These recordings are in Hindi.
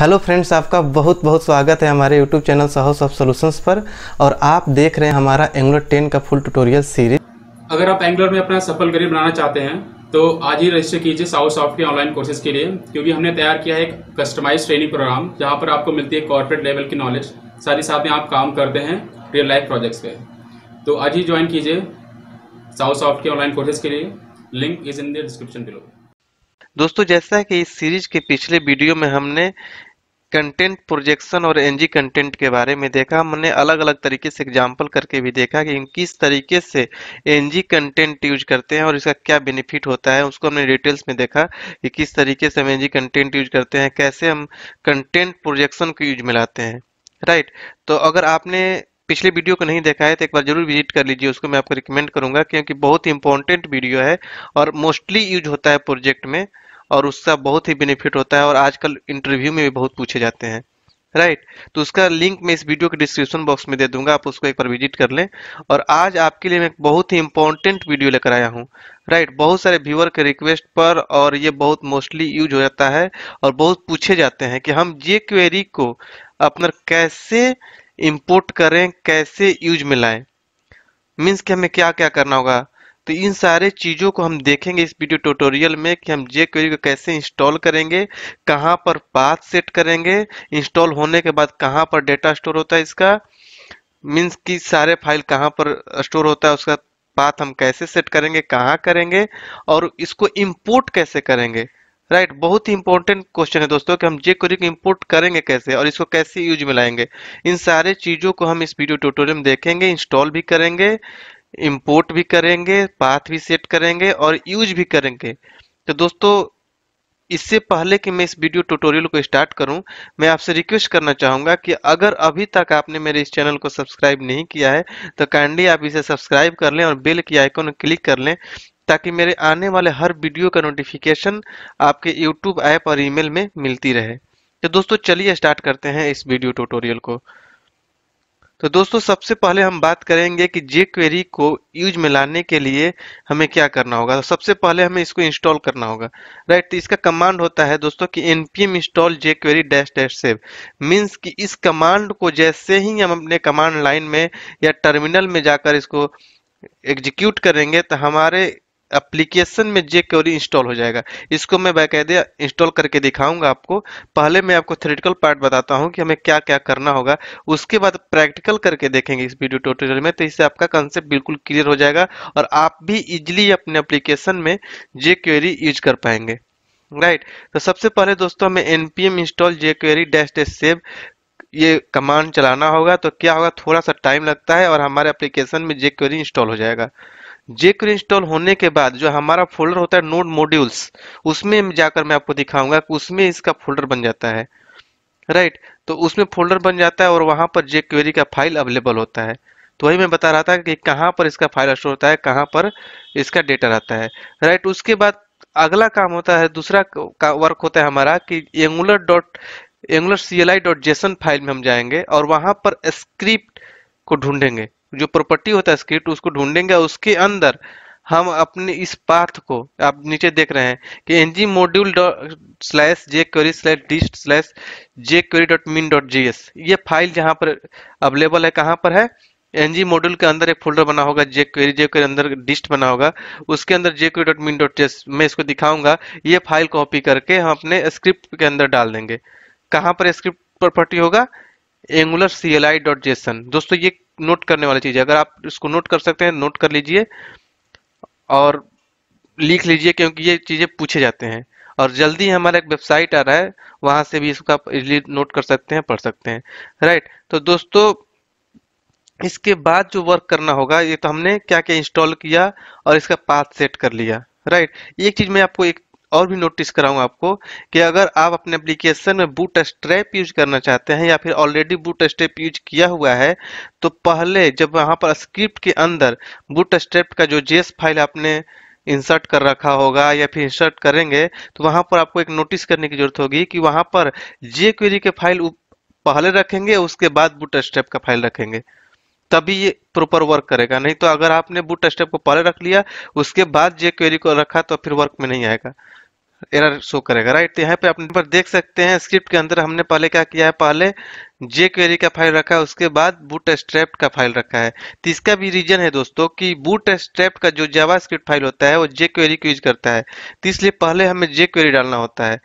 हेलो फ्रेंड्स आपका बहुत बहुत स्वागत है हमारे YouTube channel Sahas of solutions पर और आप देख रहे हैं हमारा एंगुलर 10 का फुल ट्यूटोरियल सीरीज अगर आप एंगुलर में अपना सफल करियर बनाना चाहते हैं तो आज ही रजिस्टर कीजिए साउथ सॉफ्ट के ऑनलाइन कोर्सेज के लिए क्योंकि हमने तैयार किया है एक कस्टमाइज ट्रेनिंग प्रोग्राम जहाँ पर आपको मिलती है कॉर्पोरेट लेवल की नॉलेज साथ ही साथ में आप काम करते हैं रियल लाइफ प्रोजेक्ट्स पे तो आज ही ज्वाइन कीजिए साउथ सॉफ्ट के ऑनलाइन कोर्सेज के लिए link is in the description below दोस्तों जैसा कि इस सीरीज के पिछले वीडियो में हमने कंटेंट प्रोजेक्शन और एनजी कंटेंट के बारे में देखा हमने अलग अलग तरीके से एग्जाम्पल करके भी देखा कि किस तरीके से एनजी कंटेंट यूज करते हैं और इसका क्या बेनिफिट होता है उसको हमने डिटेल्स में देखा कि किस तरीके से हम एनजी कंटेंट यूज करते हैं कैसे हम कंटेंट प्रोजेक्शन को यूज में लाते हैं राइट तो अगर आपने पिछले वीडियो को नहीं देखा है तो एक बार जरूर विजिट कर लीजिए उसको मैं आपको रिकमेंड करूंगा क्योंकि बहुत ही इंपॉर्टेंट वीडियो है और मोस्टली यूज होता है प्रोजेक्ट में और उसका बहुत ही बेनिफिट होता है और आजकल इंटरव्यू में भी बहुत पूछे जाते हैं राइट तो उसका लिंक मैं इस वीडियो के डिस्क्रिप्शन बॉक्स में दे दूंगा आप उसको एक बार विजिट कर लें और आज आपके लिए मैं बहुत ही इंपॉर्टेंट वीडियो लेकर आया हूं राइट बहुत सारे व्यूअर के रिक्वेस्ट पर और ये बहुत मोस्टली यूज हो जाता है और बहुत पूछे जाते हैं कि हम जे क्वेरी को अपना कैसे इम्पोर्ट करें कैसे यूज में लाएं मीन्स कि हमें क्या क्या करना होगा तो इन सारे चीज़ों को हम देखेंगे इस वीडियो ट्यूटोरियल में कि हम जे क्वेरी को कैसे इंस्टॉल करेंगे कहाँ पर पाथ सेट करेंगे इंस्टॉल होने के बाद कहाँ पर डेटा स्टोर होता है इसका मीन्स कि सारे फाइल कहाँ पर स्टोर होता है उसका पाथ हम कैसे सेट करेंगे कहाँ करेंगे और इसको इम्पोर्ट कैसे करेंगे राइट right, बहुत ही इंपॉर्टेंट क्वेश्चन है दोस्तों कि हम जे क्वेरी को इम्पोर्ट करेंगे कैसे और इसको कैसे यूज में लाएंगे इन सारे चीज़ों को हम इस वीडियो ट्यूटोरियल में देखेंगे इंस्टॉल भी करेंगे इम्पोर्ट भी करेंगे पाथ भी सेट करेंगे और यूज भी करेंगे तो दोस्तों इससे पहले कि मैं इस वीडियो ट्यूटोरियल को स्टार्ट करूं मैं आपसे रिक्वेस्ट करना चाहूंगा कि अगर अभी तक आपने मेरे इस चैनल को सब्सक्राइब नहीं किया है तो काइंडली आप इसे सब्सक्राइब कर लें और बेल की आइकन क्लिक कर लें ताकि मेरे आने वाले हर वीडियो का नोटिफिकेशन आपके यूट्यूब ऐप और ईमेल में मिलती रहे तो दोस्तों चलिए स्टार्ट करते हैं इस वीडियो ट्यूटोरियल को तो दोस्तों सबसे पहले हम बात करेंगे कि जे क्वेरी को यूज में लाने के लिए हमें क्या करना होगा तो सबसे पहले हमें इसको इंस्टॉल करना होगा राइट तो इसका कमांड होता है दोस्तों कि npm install jQuery dash dash save means कि इस कमांड को जैसे ही हम अपने कमांड लाइन में या टर्मिनल में जाकर इसको एग्जीक्यूट करेंगे तो हमारे एप्लीकेशन में जे क्वेरी इंस्टॉल हो जाएगा इसको मैं बाकायदे इंस्टॉल करके दिखाऊंगा आपको पहले मैं आपको थ्रेटिकल पार्ट बताता हूँ कि हमें क्या क्या करना होगा उसके बाद प्रैक्टिकल करके देखेंगे इस वीडियो ट्यूटोरियल में तो इससे आपका कंसेप्ट बिल्कुल क्लियर हो जाएगा और आप भी इजिली अपने अप्लीकेशन में जे क्वेरी यूज कर पाएंगे राइट right. तो सबसे पहले दोस्तों हमें install jQuery dash dash save ये कमांड चलाना होगा तो क्या होगा थोड़ा सा टाइम लगता है और हमारे एप्लीकेशन में जे क्वेरी इंस्टॉल हो जाएगा जेक्र इंस्टॉल होने के बाद जो हमारा फोल्डर होता है नोड मॉड्यूल्स उसमें जाकर मैं आपको दिखाऊंगा कि उसमें इसका फोल्डर बन जाता है राइट तो उसमें फोल्डर बन जाता है और वहां पर जेक क्वेरी का फाइल अवेलेबल होता है तो वही मैं बता रहा था कि कहाँ पर इसका फाइल स्टोर होता है कहाँ पर इसका डेटा रहता है राइट उसके बाद अगला काम होता है दूसरा का वर्क होता है हमारा कि angular dot angular C file में हम जाएंगे और वहां पर स्क्रिप्ट को ढूंढेंगे जो प्रॉपर्टी होता है स्क्रिप्ट उसको ढूंढेंगे उसके अंदर हम अपने इस पाथ को आप नीचे देख रहे हैं कि N G module slash jQuery slash dist slash jQuery dot min dot J S ये फाइल जहाँ पर अवेलेबल है कहाँ पर है एन जी मॉड्यूल के अंदर एक फोल्डर बना होगा जे क्वेरी जे क्वेरी अंदर डिस्ट बना होगा उसके अंदर jQuery dot min dot J S मैं इसको दिखाऊंगा ये फाइल कॉपी करके हम अपने स्क्रिप्ट के अंदर डाल देंगे कहाँ पर स्क्रिप्ट प्रॉपर्टी होगा angular C L I dot JSON दोस्तों ये नोट करने वाली चीज़ है अगर आप इसको नोट कर सकते हैं नोट कर लीजिए और लिख लीजिए क्योंकि ये चीज़ें पूछे जाते हैं और जल्दी हमारा एक वेबसाइट आ रहा है वहां से भी इसका इजली नोट कर सकते हैं पढ़ सकते हैं राइट तो दोस्तों इसके बाद जो वर्क करना होगा ये तो हमने क्या क्या इंस्टॉल किया और इसका पाथ सेट कर लिया राइट एक चीज़ मैं आपको एक और भी नोटिस कराऊंगा आपको कि अगर आप अपने एप्लीकेशन में बूट स्ट्रैप यूज करना चाहते हैं या फिर ऑलरेडी बूट स्ट्रैप यूज किया हुआ है तो पहले जब वहाँ पर स्क्रिप्ट के अंदर बूट स्ट्रैप का जो जेस फाइल आपने इंसर्ट कर रखा होगा या फिर इंसर्ट करेंगे तो वहां पर आपको एक नोटिस करने की जरूरत होगी कि वहां पर जे क्वेरी के फाइल पहले रखेंगे उसके बाद बूट स्ट्रैप का फाइल रखेंगे तभी ये प्रॉपर वर्क करेगा नहीं तो अगर आपने बूट स्टेप को पहले रख लिया उसके बाद जे क्वेरी को रखा तो फिर वर्क में नहीं आएगा एरर शो करेगा राइट यहाँ पे अपने पर देख सकते हैं स्क्रिप्ट के अंदर हमने पहले क्या किया है पहले जे क्वेरी का फाइल रखा है उसके बाद बूट स्ट्रेप्ट का फाइल रखा है तो इसका भी रीजन है दोस्तों कि बूट स्ट्रेप्ट का जो जावा स्क्रिप्ट फाइल होता है वो जे क्वेरी को यूज करता है तो इसलिए पहले हमें जे क्वेरी डालना होता है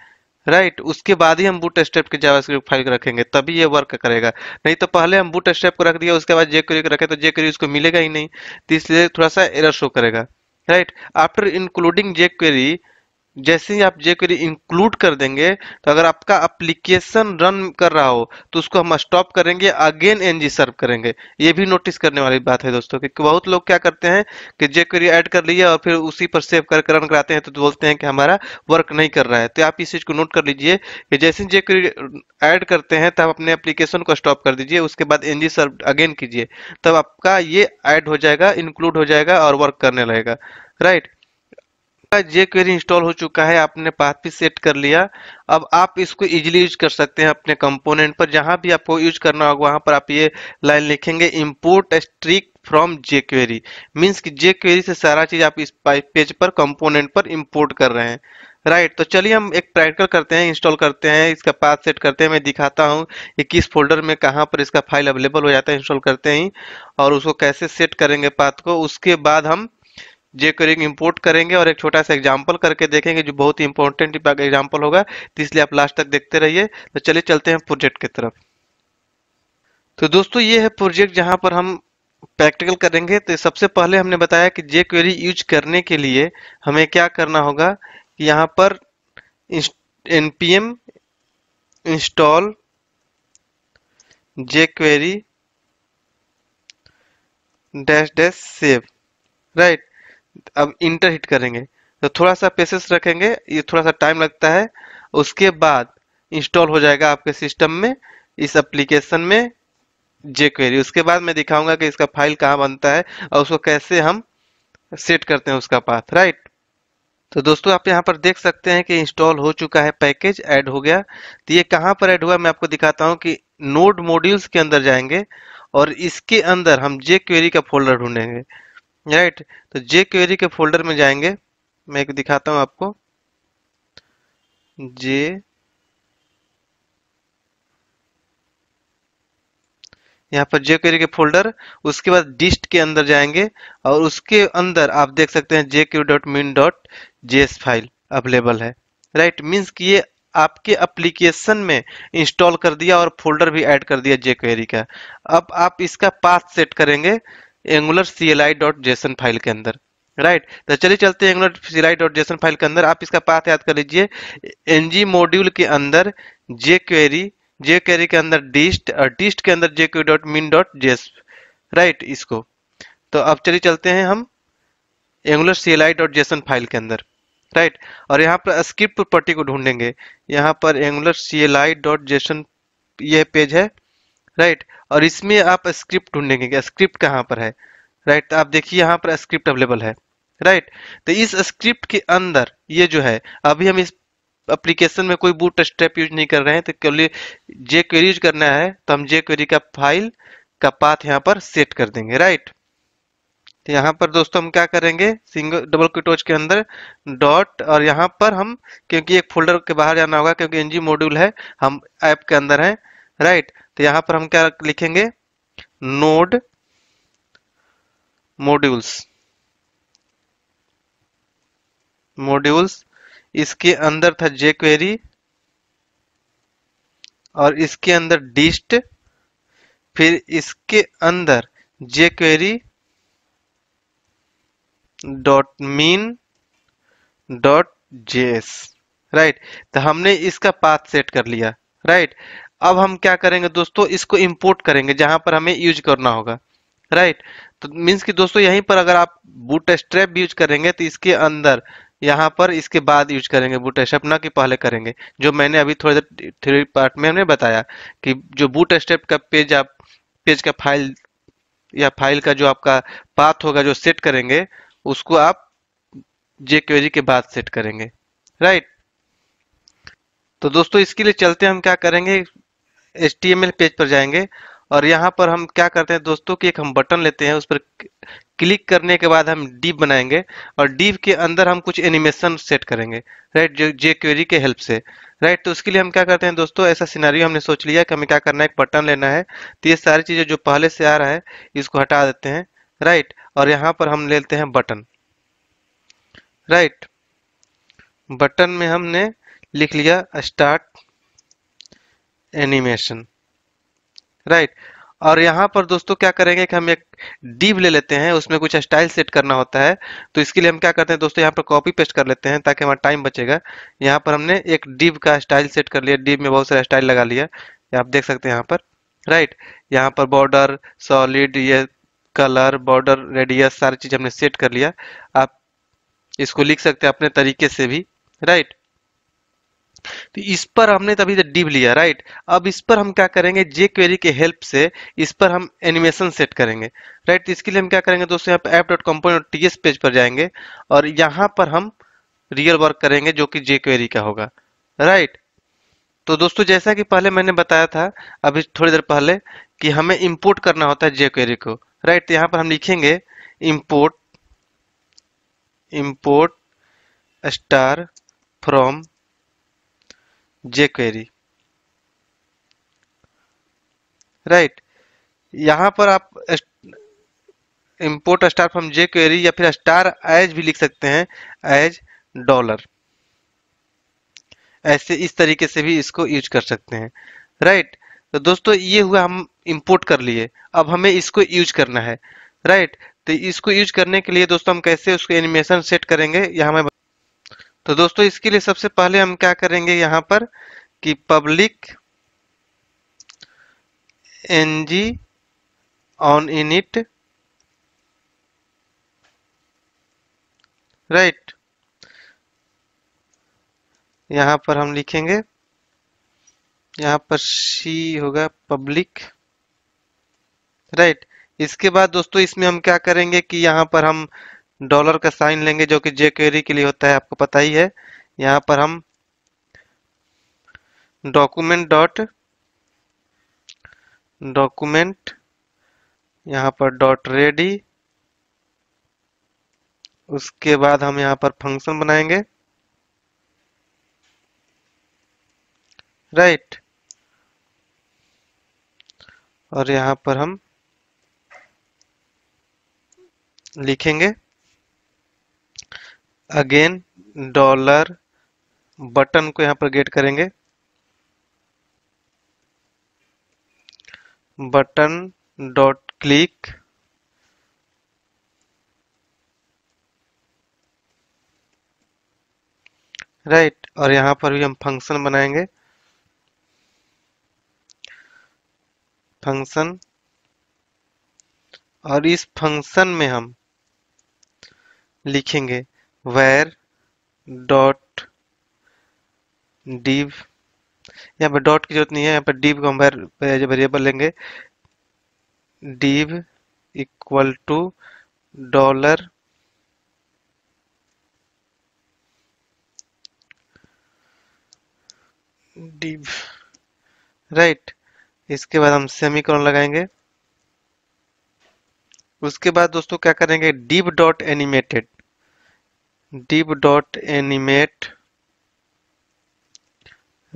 राइट right, उसके बाद ही हम बूट स्टेप की जावास्क्रिप्ट फाइल रखेंगे तभी ये वर्क करेगा नहीं तो पहले हम बूट स्टेप को रख दिया उसके बाद जे क्वेरी रखे तो जे क्वेरी उसको मिलेगा ही नहीं तो इसलिए थोड़ा सा एरर शो करेगा right after including jQuery जैसे ही आप जे इंक्लूड कर देंगे तो अगर आपका एप्लीकेशन रन कर रहा हो तो उसको हम स्टॉप करेंगे अगेन एनजी सर्व करेंगे ये भी नोटिस करने वाली बात है दोस्तों क्योंकि बहुत लोग क्या करते हैं कि जे ऐड कर लिया और फिर उसी पर सेव करके रन कराते हैं तो, बोलते हैं कि हमारा वर्क नहीं कर रहा है तो आप इस चीज़ को नोट कर लीजिए कि जैसे ही जे क्वेरी ऐड करते हैं तब अपने अप्लीकेशन को स्टॉप कर दीजिए उसके बाद जी सर्व अगेन कीजिए तब आपका ये ऐड हो जाएगा इंक्लूड हो जाएगा और वर्क करने लगेगा राइट आपका जे क्वेरी इंस्टॉल हो चुका है आपने पाथ भी सेट कर लिया अब आप इसको इजीली यूज कर सकते हैं अपने कंपोनेंट पर जहां भी आपको यूज करना होगा वहां पर आप ये लाइन लिखेंगे import strict from jQuery means की जे क्वेरी से सारा चीज आप इस पेज पर कंपोनेंट पर इम्पोर्ट कर रहे हैं राइट right, तो चलिए हम एक प्रैक्टिकल करते हैं इंस्टॉल करते हैं इसका पाथ सेट करते हैं मैं दिखाता हूँ कि किस फोल्डर में कहाँ पर इसका फाइल अवेलेबल हो जाता है इंस्टॉल करते ही और उसको कैसे सेट करेंगे पाथ को उसके बाद हम जे करेंगे इम्पोर्ट करेंगे और एक छोटा सा एग्जाम्पल करके देखेंगे जो बहुत ही इंपॉर्टेंट एग्जाम्पल होगा तो इसलिए आप लास्ट तक देखते रहिए तो चलिए चलते हैं प्रोजेक्ट की तरफ तो दोस्तों ये है प्रोजेक्ट जहां पर हम प्रैक्टिकल करेंगे तो सबसे पहले हमने बताया कि जे क्वेरी यूज करने के लिए हमें क्या करना होगा कि यहाँ पर N P M install jQuery dash dash save right अब इंटर हिट करेंगे तो थोड़ा सा पेसेस रखेंगे ये थोड़ा सा टाइम लगता है उसके बाद इंस्टॉल हो जाएगा आपके सिस्टम में इस एप्लीकेशन में जे क्वेरी उसके बाद मैं दिखाऊंगा कि इसका फाइल कहाँ बनता है और उसको कैसे हम सेट करते हैं उसका पाथ राइट तो दोस्तों आप यहाँ पर देख सकते हैं कि इंस्टॉल हो चुका है पैकेज ऐड हो गया तो ये कहाँ पर ऐड हुआ मैं आपको दिखाता हूँ कि नोड मॉड्यूल्स के अंदर जाएंगे और इसके अंदर हम जे क्वेरी का फोल्डर ढूंढेंगे राइट तो जे क्वेरी के फोल्डर में जाएंगे मैं एक दिखाता हूं आपको जे यहाँ पर जे क्वेरी के फोल्डर उसके बाद डिस्ट के अंदर जाएंगे और उसके अंदर आप देख सकते हैं J Q dot min dot J file available है राइट मीन्स कि ये आपके एप्लीकेशन में इंस्टॉल कर दिया और फोल्डर भी ऐड कर दिया जे क्वेरी का अब आप इसका पाथ सेट करेंगे angular C L I dot JSON file के अंदर राइट तो चलिए चलते हैं angular C L I dot JSON file के अंदर आप इसका पाथ याद कर लीजिए एनजी मॉड्यूल के अंदर जे क्वेरी जे क्वेरी के अंदर डिस्ट और डिस्ट के अंदर J Q dot min dot JS right इसको तो अब चलिए चलते हैं हम angular C L I dot JSON file के अंदर राइट और यहाँ पर स्क्रिप्ट प्रॉपर्टी को ढूंढेंगे यहाँ पर angular C L I dot JSON यह पेज है राइट और इसमें आप स्क्रिप्ट ढूंढेंगे कि स्क्रिप्ट कहाँ पर है राइट तो आप देखिए यहाँ पर स्क्रिप्ट अवेलेबल है राइट तो इस स्क्रिप्ट के अंदर ये जो है अभी हम इस एप्लीकेशन में कोई बूट स्टेप यूज नहीं कर रहे हैं तो जे क्वेरी यूज करना है तो हम जे क्वेरी का फाइल का पाथ यहाँ पर सेट कर देंगे राइट तो यहाँ पर दोस्तों हम क्या करेंगे सिंगल डबल क्विटोच के अंदर डॉट और यहाँ पर हम क्योंकि एक फोल्डर के बाहर जाना होगा क्योंकि एनजी मॉड्यूल है हम ऐप के अंदर हैं राइट तो यहां पर हम क्या लिखेंगे नोड मॉड्यूल्स मॉड्यूल्स इसके अंदर था जे क्वेरी और इसके अंदर डिस्ट फिर इसके अंदर jQuery dot min dot J S right तो हमने इसका पाथ सेट कर लिया राइट right? अब हम क्या करेंगे दोस्तों इसको इम्पोर्ट करेंगे जहां पर हमें यूज करना होगा राइट तो मीन्स कि दोस्तों यहीं पर अगर आप बूट स्ट्रैप यूज करेंगे तो इसके अंदर यहाँ पर इसके बाद यूज करेंगे बूट स्टेप ना कि पहले करेंगे जो मैंने अभी थोड़े देर थ्री पार्ट में हमने बताया कि जो बूट स्टेप का पेज आप पेज का फाइल या फाइल का जो आपका पाथ होगा जो सेट करेंगे उसको आप जेक्वेरी के बाद सेट करेंगे राइट तो दोस्तों इसके लिए चलते हम क्या करेंगे एच पेज पर जाएंगे और यहाँ पर हम क्या करते हैं दोस्तों कि एक हम बटन लेते हैं उस पर क्लिक करने के बाद हम डीप बनाएंगे और डीप के अंदर हम कुछ एनिमेशन सेट करेंगे राइट जो जे क्वेरी के हेल्प से राइट तो उसके लिए हम क्या करते हैं दोस्तों ऐसा सिनारी हमने सोच लिया कि हमें क्या करना है एक बटन लेना है तो ये सारी चीज़ें जो पहले से आ रहा है इसको हटा देते हैं राइट और यहाँ पर हम लेते हैं बटन राइट बटन में हमने लिख लिया स्टार्ट एनिमेशन राइट और यहाँ पर दोस्तों क्या करेंगे कि हम एक डीव ले लेते हैं उसमें कुछ स्टाइल सेट करना होता है तो इसके लिए हम क्या करते हैं दोस्तों यहाँ पर कॉपी पेस्ट कर लेते हैं ताकि हमारा टाइम बचेगा यहाँ पर हमने एक डीव का स्टाइल सेट कर लिया डीव में बहुत सारा स्टाइल लगा लिया आप देख सकते हैं यहाँ पर राइट यहाँ पर बॉर्डर सॉलिड ये कलर बॉर्डर रेडियस सारी चीज़ हमने सेट कर लिया आप इसको लिख सकते हैं अपने तरीके से भी राइट तो इस पर हमने तभी डीप लिया राइट अब इस पर हम क्या करेंगे जे क्वेरी के हेल्प से इस पर हम एनिमेशन सेट करेंगे राइट तो इसके लिए हम क्या करेंगे दोस्तों यहाँ पर app dot component dot T page पर जाएंगे और यहाँ पर हम रियल वर्क करेंगे जो कि जे क्वेरी का होगा राइट तो दोस्तों जैसा कि पहले मैंने बताया था अभी थोड़ी देर पहले कि हमें इंपोर्ट करना होता है जे क्वेरी को राइट तो यहाँ पर हम लिखेंगे import import star from jQuery right यहां पर आप import star from jQuery या फिर स्टार एज भी लिख सकते हैं एज डॉलर ऐसे इस तरीके से भी इसको यूज कर सकते हैं राइट right? तो दोस्तों ये हुआ हम इंपोर्ट कर लिए अब हमें इसको यूज करना है राइट right? तो इसको यूज करने के लिए दोस्तों हम कैसे उसको एनिमेशन सेट करेंगे यहां हमें तो दोस्तों इसके लिए सबसे पहले हम क्या करेंगे यहां पर कि public NG on init right यहां पर हम लिखेंगे यहां पर सी होगा पब्लिक राइट right. इसके बाद दोस्तों इसमें हम क्या करेंगे कि यहां पर हम डॉलर का साइन लेंगे जो कि जे क्वेरी के लिए होता है आपको पता ही है यहाँ पर हम डॉक्यूमेंट डॉट डॉक्यूमेंट यहाँ पर डॉट रेडी उसके बाद हम यहाँ पर फंक्शन बनाएंगे राइट और यहाँ पर हम लिखेंगे अगेन डॉलर बटन को यहां पर गेट करेंगे बटन डॉट क्लिक राइट और यहां पर भी हम फंक्शन बनाएंगे फंक्शन और इस फंक्शन में हम लिखेंगे where dot div यहाँ पर डॉट की जरूरत नहीं है यहाँ पर div को हम वेरिएबल लेंगे div equal to dollar div right इसके बाद हम सेमीकॉलन लगाएंगे उसके बाद दोस्तों क्या करेंगे div dot animated div dot animate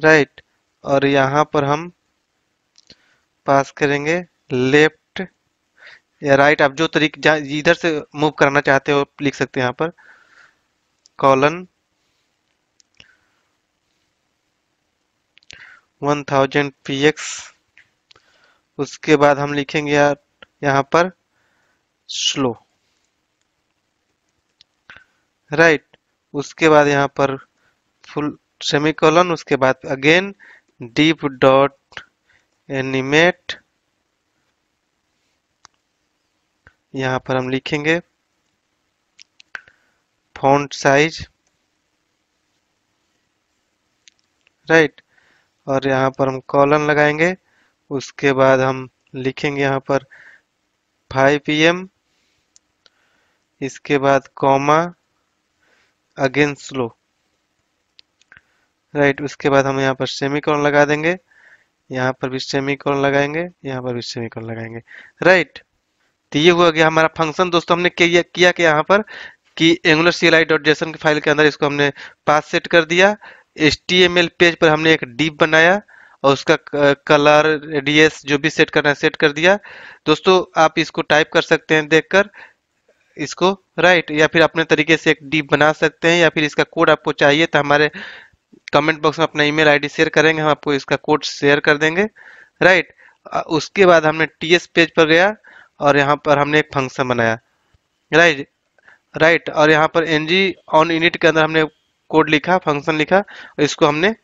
right right. और यहाँ पर हम पास करेंगे लेफ्ट या राइट आप जो तरीके इधर से मूव करना चाहते हो लिख सकते हैं यहाँ पर कॉलन 1000 px उसके बाद हम लिखेंगे यार यहाँ पर स्लो राइट उसके बाद यहाँ पर फुल सेमिकोलन उसके बाद अगेन डीप डॉट एनिमेट यहाँ पर हम लिखेंगे फॉन्ट साइज राइट और यहाँ पर हम कॉलन लगाएंगे उसके बाद हम लिखेंगे यहाँ पर 5 पी इसके बाद कॉमा अगेन स्लो राइट उसके बाद हम यहाँ पर सेमी कॉन लगा देंगे यहाँ पर भी सेमी कॉन लगाएंगे यहाँ पर भी सेमी कॉन लगाएंगे राइट तो ये हुआ गया हमारा फंक्शन दोस्तों हमने किया किया कि यहाँ पर कि angular C L dot JSON की फाइल के अंदर इसको हमने पास सेट कर दिया एस पेज पर हमने एक डीप बनाया और उसका कलर रेडियस जो भी सेट करना है सेट कर दिया दोस्तों आप इसको टाइप कर सकते हैं देखकर इसको राइट या फिर अपने तरीके से एक डीप बना सकते हैं या फिर इसका कोड आपको चाहिए तो हमारे कमेंट बॉक्स में अपना ईमेल आईडी शेयर करेंगे हम आपको इसका कोड शेयर कर देंगे राइट उसके बाद हमने टीएस पेज पर गया और यहाँ पर हमने एक फंक्शन बनाया राइट राइट और यहाँ पर एन जी ऑन यूनिट के अंदर हमने कोड लिखा फंक्शन लिखा और इसको हमने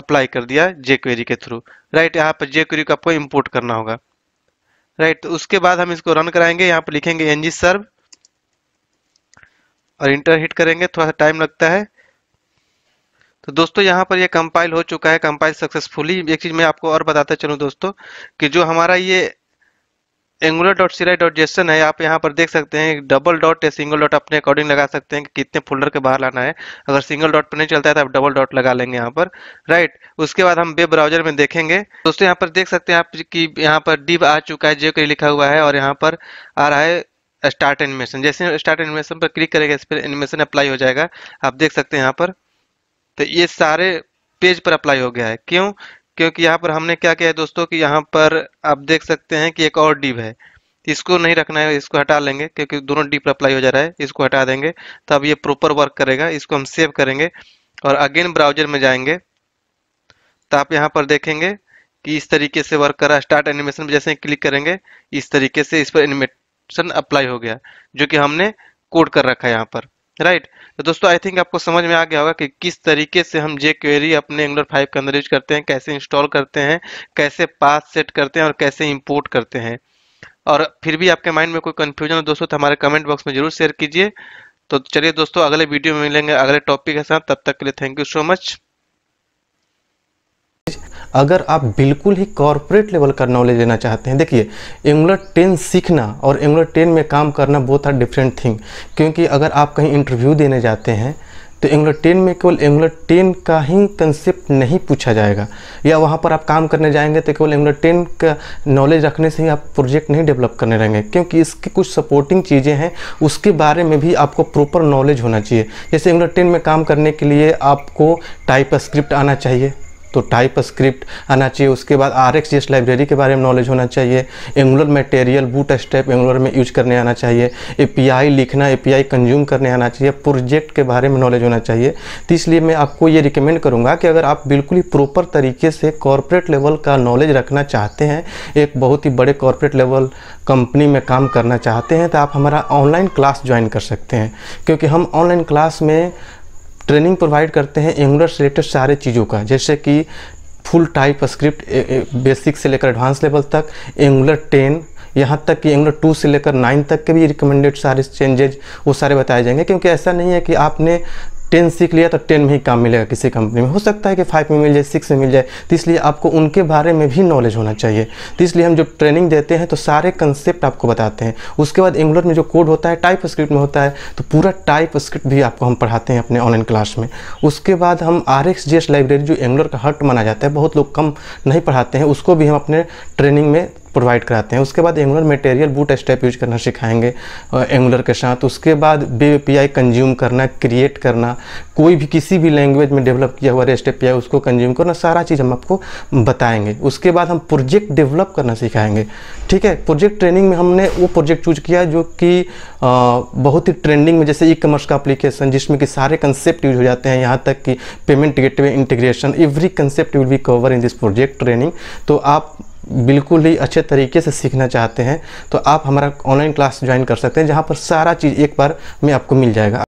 अप्लाई कर दिया जे क्वेरी के थ्रू राइट यहाँ पर जे क्वेरी को आपको इम्पोर्ट करना होगा राइट तो उसके बाद हम इसको रन कराएंगे यहाँ पर लिखेंगे एनजी सर्व और इंटर हिट करेंगे थोड़ा सा टाइम लगता है तो दोस्तों यहाँ पर ये कंपाइल हो चुका है कंपाइल सक्सेसफुली एक चीज़ मैं आपको और बताता चलूँ दोस्तों कि जो हमारा ये angular dot CLI dot JSON है आप यहाँ पर देख सकते हैं डबल डॉट या सिंगल डॉट अपने अकॉर्डिंग लगा सकते हैं कि कितने फोल्डर के बाहर लाना है अगर सिंगल डॉट पर नहीं चलता है तो आप डबल डॉट लगा लेंगे यहाँ पर राइट उसके बाद हम वेब ब्राउजर में देखेंगे दोस्तों यहाँ पर देख सकते हैं आप कि यहाँ पर डिब आ चुका है जे के लिखा हुआ है और यहाँ पर आ रहा है स्टार्ट एनिमेशन जैसे स्टार्ट एनिमेशन पर क्लिक करेगा इस पर एनिमेशन अप्लाई हो जाएगा आप देख सकते हैं यहाँ पर तो ये सारे पेज पर अप्लाई हो गया है क्यों क्योंकि यहाँ पर हमने क्या किया है दोस्तों कि यहाँ पर आप देख सकते हैं कि एक और डिप है इसको नहीं रखना है इसको हटा लेंगे क्योंकि दोनों डिप अप्लाई हो जा रहा है इसको हटा देंगे तो अब ये प्रॉपर वर्क करेगा इसको हम सेव करेंगे और अगेन ब्राउजर में जाएंगे तो आप यहाँ पर देखेंगे कि इस तरीके से वर्क करा स्टार्ट एनिमेशन पर जैसे क्लिक करेंगे इस तरीके से इस पर एनिमेट एक्शन अप्लाई हो गया जो कि हमने कोड कर रखा है यहाँ पर राइट right. तो दोस्तों आई थिंक आपको समझ में आ गया होगा कि किस तरीके से हम जे क्वेरी अपने एंगुलर फाइव के अंदर यूज करते हैं कैसे इंस्टॉल करते हैं कैसे पास सेट करते हैं और कैसे इंपोर्ट करते हैं और फिर भी आपके माइंड में कोई कंफ्यूजन हो दोस्तों तो हमारे कमेंट बॉक्स में जरूर शेयर कीजिए तो चलिए दोस्तों अगले वीडियो में मिलेंगे अगले टॉपिक के साथ तब तक के लिए थैंक यू सो मच अगर आप बिल्कुल ही कॉरपोरेट लेवल का नॉलेज लेना चाहते हैं देखिए एंगुलर टेन सीखना और एंगुलर टेन में काम करना बहुत आर डिफरेंट थिंग क्योंकि अगर आप कहीं इंटरव्यू देने जाते हैं तो एंगुलर टेन में केवल एंगुलर टेन का ही कंसेप्ट नहीं पूछा जाएगा या वहाँ पर आप काम करने जाएंगे तो केवल एंगुलर टेन का नॉलेज रखने से ही आप प्रोजेक्ट नहीं डेवलप करने रहेंगे क्योंकि इसकी कुछ सपोर्टिंग चीज़ें हैं उसके बारे में भी आपको प्रॉपर नॉलेज होना चाहिए जैसे एंगुलर टेन में काम करने के लिए आपको टाइप स्क्रिप्ट आना चाहिए तो टाइप स्क्रिप्ट आना चाहिए उसके बाद आर एक्स जेस लाइब्रेरी के बारे में नॉलेज होना चाहिए angular material bootstrap angular में यूज करने आना चाहिए ए लिखना ए कंज्यूम करने आना चाहिए प्रोजेक्ट के बारे में नॉलेज होना चाहिए तो इसलिए मैं आपको ये रिकमेंड करूँगा कि अगर आप बिल्कुल ही प्रॉपर तरीके से कॉरपोरेट लेवल का नॉलेज रखना चाहते हैं एक बहुत ही बड़े कॉरपोरेट लेवल कंपनी में काम करना चाहते हैं तो आप हमारा ऑनलाइन क्लास ज्वाइन कर सकते हैं क्योंकि हम ऑनलाइन क्लास में ट्रेनिंग प्रोवाइड करते हैं एंगुलर से रिलेटेड सारे चीज़ों का जैसे कि फुल टाइप स्क्रिप्ट बेसिक से लेकर एडवांस लेवल तक एंगुलर टेन यहाँ तक कि एंगुलर टू से लेकर नाइन तक के भी रिकमेंडेड सारे चेंजेज वो सारे बताए जाएंगे क्योंकि ऐसा नहीं है कि आपने टेन सीख लिया तो टेन में ही काम मिलेगा किसी कंपनी में हो सकता है कि फाइव में मिल जाए सिक्स में मिल जाए तो इसलिए आपको उनके बारे में भी नॉलेज होना चाहिए तो इसलिए हम जब ट्रेनिंग देते हैं तो सारे कंसेप्ट आपको बताते हैं उसके बाद एंगुलर में जो कोड होता है टाइप स्क्रिप्ट में होता है तो पूरा टाइप स्क्रिप्ट भी आपको हम पढ़ाते हैं अपने ऑनलाइन क्लास में उसके बाद हम आर एक्स लाइब्रेरी जो एंगुलर का हट माना जाता है बहुत लोग कम नहीं पढ़ाते हैं उसको भी हम अपने ट्रेनिंग में प्रोवाइड कराते हैं उसके बाद angular material bootstrap use करना सिखाएंगे एंगुलर के साथ उसके बाद वेब पी कंज्यूम करना क्रिएट करना कोई भी किसी भी लैंग्वेज में डेवलप किया हुआ रेस्ट पी उसको कंज्यूम करना सारा चीज़ हम आपको बताएंगे उसके बाद हम प्रोजेक्ट डेवलप करना सिखाएंगे ठीक है प्रोजेक्ट ट्रेनिंग में हमने वो प्रोजेक्ट चूज किया जो कि बहुत ही ट्रेंडिंग में जैसे ई कमर्स का अप्लीकेशन जिसमें कि सारे कंसेप्ट यूज हो जाते हैं यहाँ तक कि payment gateway integration every concept will be cover in this project training तो आप बिल्कुल ही अच्छे तरीके से सीखना चाहते हैं तो आप हमारा ऑनलाइन क्लास ज्वाइन कर सकते हैं जहाँ पर सारा चीज़ एक बार में आपको मिल जाएगा